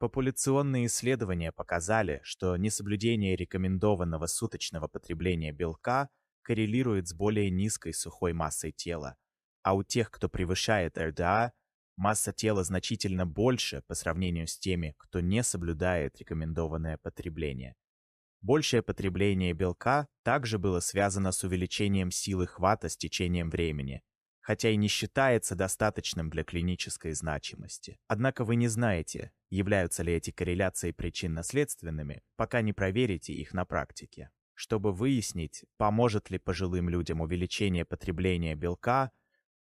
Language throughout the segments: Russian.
Популяционные исследования показали, что несоблюдение рекомендованного суточного потребления белка коррелирует с более низкой сухой массой тела, а у тех, кто превышает РДА, масса тела значительно больше по сравнению с теми, кто не соблюдает рекомендованное потребление. Большее потребление белка также было связано с увеличением силы хвата с течением времени, хотя и не считается достаточным для клинической значимости. Однако вы не знаете, являются ли эти корреляции причинно-следственными, пока не проверите их на практике. Чтобы выяснить, поможет ли пожилым людям увеличение потребления белка,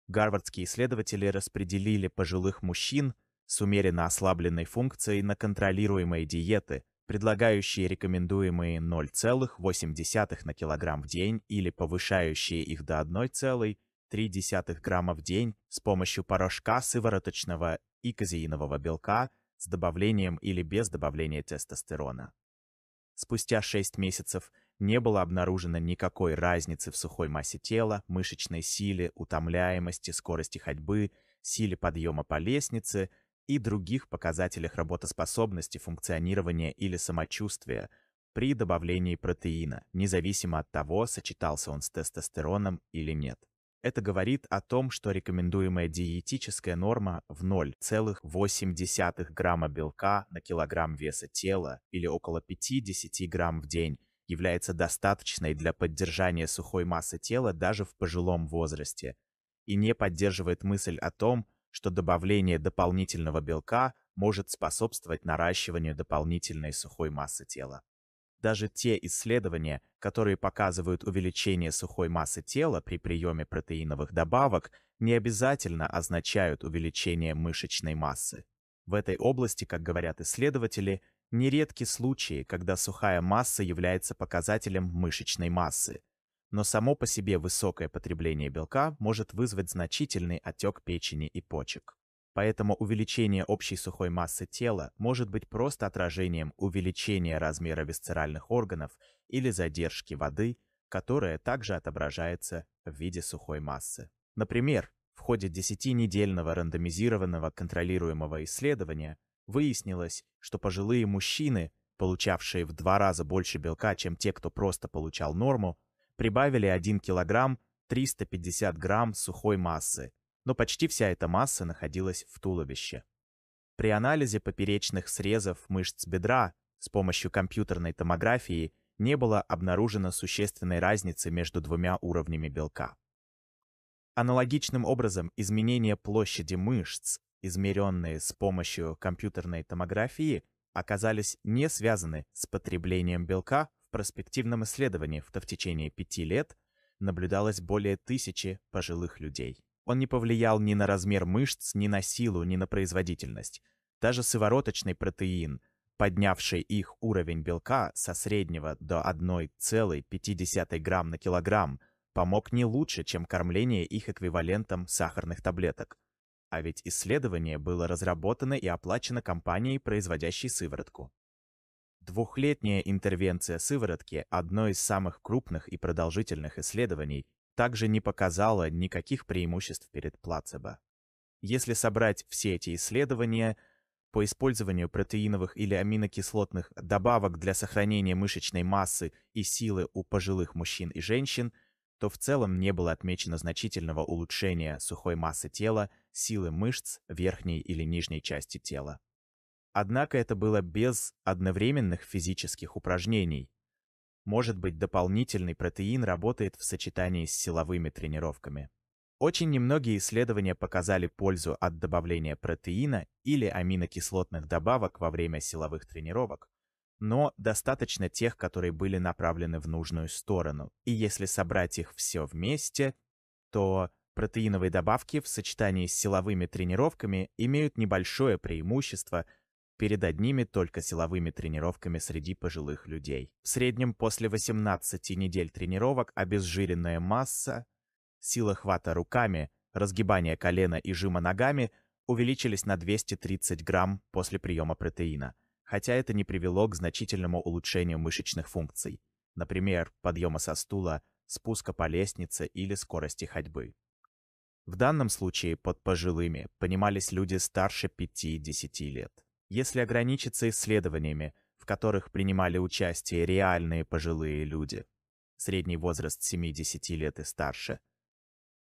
гарвардские исследователи распределили пожилых мужчин с умеренно ослабленной функцией на контролируемые диеты, предлагающие рекомендуемые 0,8 на килограмм в день или повышающие их до 1,5 0,3 грамма в день с помощью порошка сывороточного и казеинового белка с добавлением или без добавления тестостерона. Спустя 6 месяцев не было обнаружено никакой разницы в сухой массе тела, мышечной силе, утомляемости, скорости ходьбы, силе подъема по лестнице и других показателях работоспособности, функционирования или самочувствия при добавлении протеина, независимо от того, сочетался он с тестостероном или нет. Это говорит о том, что рекомендуемая диетическая норма в 0,8 грамма белка на килограмм веса тела или около 50 грамм в день является достаточной для поддержания сухой массы тела даже в пожилом возрасте и не поддерживает мысль о том, что добавление дополнительного белка может способствовать наращиванию дополнительной сухой массы тела. Даже те исследования, которые показывают увеличение сухой массы тела при приеме протеиновых добавок, не обязательно означают увеличение мышечной массы. В этой области, как говорят исследователи, нередки случаи, когда сухая масса является показателем мышечной массы. Но само по себе высокое потребление белка может вызвать значительный отек печени и почек. Поэтому увеличение общей сухой массы тела может быть просто отражением увеличения размера висцеральных органов или задержки воды, которая также отображается в виде сухой массы. Например, в ходе 10-недельного рандомизированного контролируемого исследования выяснилось, что пожилые мужчины, получавшие в два раза больше белка, чем те, кто просто получал норму, прибавили 1 кг 350 грамм сухой массы но почти вся эта масса находилась в туловище. При анализе поперечных срезов мышц бедра с помощью компьютерной томографии не было обнаружено существенной разницы между двумя уровнями белка. Аналогичным образом изменения площади мышц, измеренные с помощью компьютерной томографии, оказались не связаны с потреблением белка в проспективном исследовании, в, течение пяти лет наблюдалось более тысячи пожилых людей. Он не повлиял ни на размер мышц, ни на силу, ни на производительность. Даже сывороточный протеин, поднявший их уровень белка со среднего до 1,5 грамм на килограмм, помог не лучше, чем кормление их эквивалентом сахарных таблеток. А ведь исследование было разработано и оплачено компанией, производящей сыворотку. Двухлетняя интервенция сыворотки – одно из самых крупных и продолжительных исследований, также не показала никаких преимуществ перед плацебо. Если собрать все эти исследования по использованию протеиновых или аминокислотных добавок для сохранения мышечной массы и силы у пожилых мужчин и женщин, то в целом не было отмечено значительного улучшения сухой массы тела, силы мышц верхней или нижней части тела. Однако это было без одновременных физических упражнений, может быть, дополнительный протеин работает в сочетании с силовыми тренировками. Очень немногие исследования показали пользу от добавления протеина или аминокислотных добавок во время силовых тренировок, но достаточно тех, которые были направлены в нужную сторону, и если собрать их все вместе, то протеиновые добавки в сочетании с силовыми тренировками имеют небольшое преимущество – перед одними только силовыми тренировками среди пожилых людей. В среднем после 18 недель тренировок обезжиренная масса, сила хвата руками, разгибание колена и жима ногами увеличились на 230 грамм после приема протеина, хотя это не привело к значительному улучшению мышечных функций, например, подъема со стула, спуска по лестнице или скорости ходьбы. В данном случае под пожилыми понимались люди старше 5-10 лет. Если ограничиться исследованиями, в которых принимали участие реальные пожилые люди, средний возраст 70 лет и старше,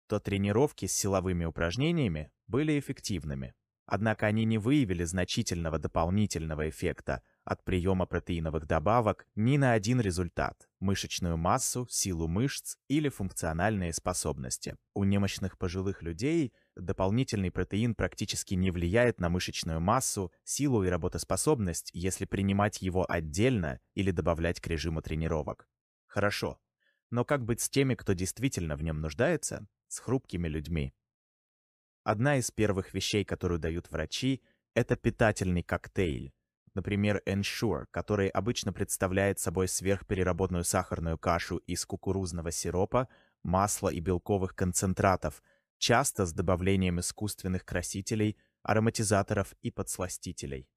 то тренировки с силовыми упражнениями были эффективными. Однако они не выявили значительного дополнительного эффекта от приема протеиновых добавок ни на один результат – мышечную массу, силу мышц или функциональные способности. У немощных пожилых людей дополнительный протеин практически не влияет на мышечную массу, силу и работоспособность, если принимать его отдельно или добавлять к режиму тренировок. Хорошо. Но как быть с теми, кто действительно в нем нуждается, с хрупкими людьми? Одна из первых вещей, которую дают врачи, это питательный коктейль например, Ensure, который обычно представляет собой сверхпереработанную сахарную кашу из кукурузного сиропа, масла и белковых концентратов, часто с добавлением искусственных красителей, ароматизаторов и подсластителей.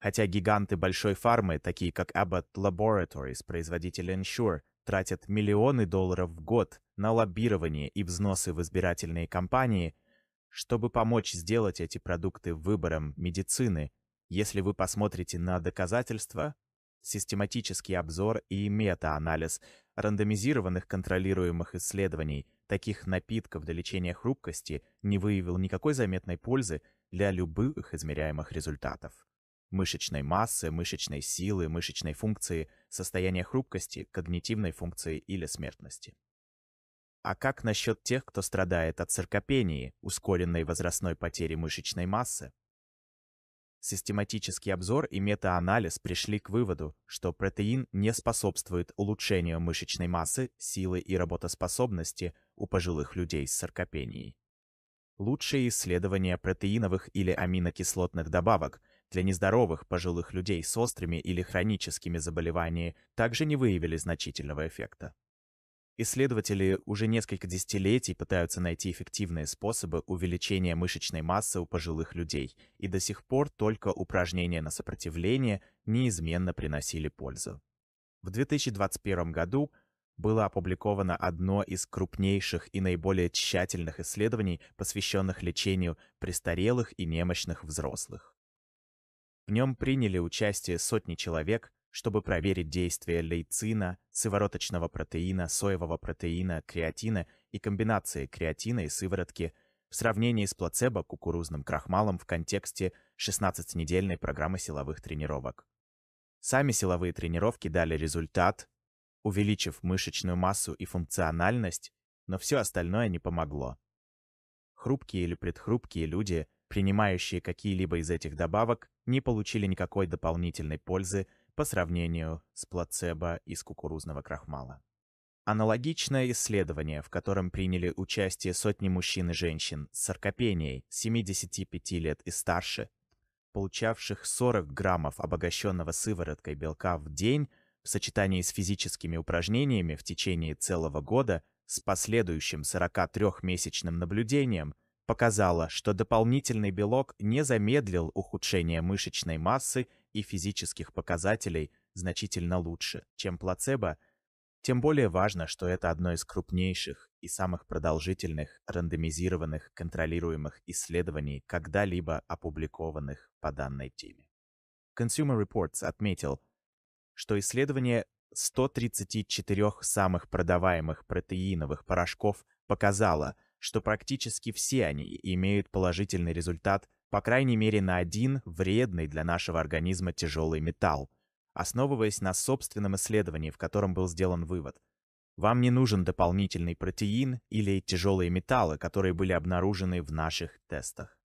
Хотя гиганты большой фармы, такие как Abbott Laboratories, производитель Ensure, тратят миллионы долларов в год на лоббирование и взносы в избирательные кампании, чтобы помочь сделать эти продукты выбором медицины – если вы посмотрите на доказательства, систематический обзор и мета-анализ рандомизированных контролируемых исследований таких напитков для лечения хрупкости не выявил никакой заметной пользы для любых измеряемых результатов. Мышечной массы, мышечной силы, мышечной функции, состояния хрупкости, когнитивной функции или смертности. А как насчет тех, кто страдает от циркопении, ускоренной возрастной потери мышечной массы? Систематический обзор и метаанализ пришли к выводу, что протеин не способствует улучшению мышечной массы, силы и работоспособности у пожилых людей с саркопенией. Лучшие исследования протеиновых или аминокислотных добавок для нездоровых пожилых людей с острыми или хроническими заболеваниями также не выявили значительного эффекта. Исследователи уже несколько десятилетий пытаются найти эффективные способы увеличения мышечной массы у пожилых людей, и до сих пор только упражнения на сопротивление неизменно приносили пользу. В 2021 году было опубликовано одно из крупнейших и наиболее тщательных исследований, посвященных лечению престарелых и немощных взрослых. В нем приняли участие сотни человек, чтобы проверить действие лейцина, сывороточного протеина, соевого протеина, креатина и комбинации креатина и сыворотки в сравнении с плацебо кукурузным крахмалом в контексте 16-недельной программы силовых тренировок. Сами силовые тренировки дали результат, увеличив мышечную массу и функциональность, но все остальное не помогло. Хрупкие или предхрупкие люди, принимающие какие-либо из этих добавок, не получили никакой дополнительной пользы – по сравнению с плацебо из кукурузного крахмала. Аналогичное исследование, в котором приняли участие сотни мужчин и женщин с саркопенией 75 лет и старше, получавших 40 граммов обогащенного сывороткой белка в день в сочетании с физическими упражнениями в течение целого года с последующим 43-месячным наблюдением, показало, что дополнительный белок не замедлил ухудшение мышечной массы и физических показателей значительно лучше, чем плацебо, тем более важно, что это одно из крупнейших и самых продолжительных рандомизированных контролируемых исследований, когда-либо опубликованных по данной теме. Consumer Reports отметил, что исследование 134 самых продаваемых протеиновых порошков показало, что практически все они имеют положительный результат по крайней мере на один вредный для нашего организма тяжелый металл, основываясь на собственном исследовании, в котором был сделан вывод. Вам не нужен дополнительный протеин или тяжелые металлы, которые были обнаружены в наших тестах.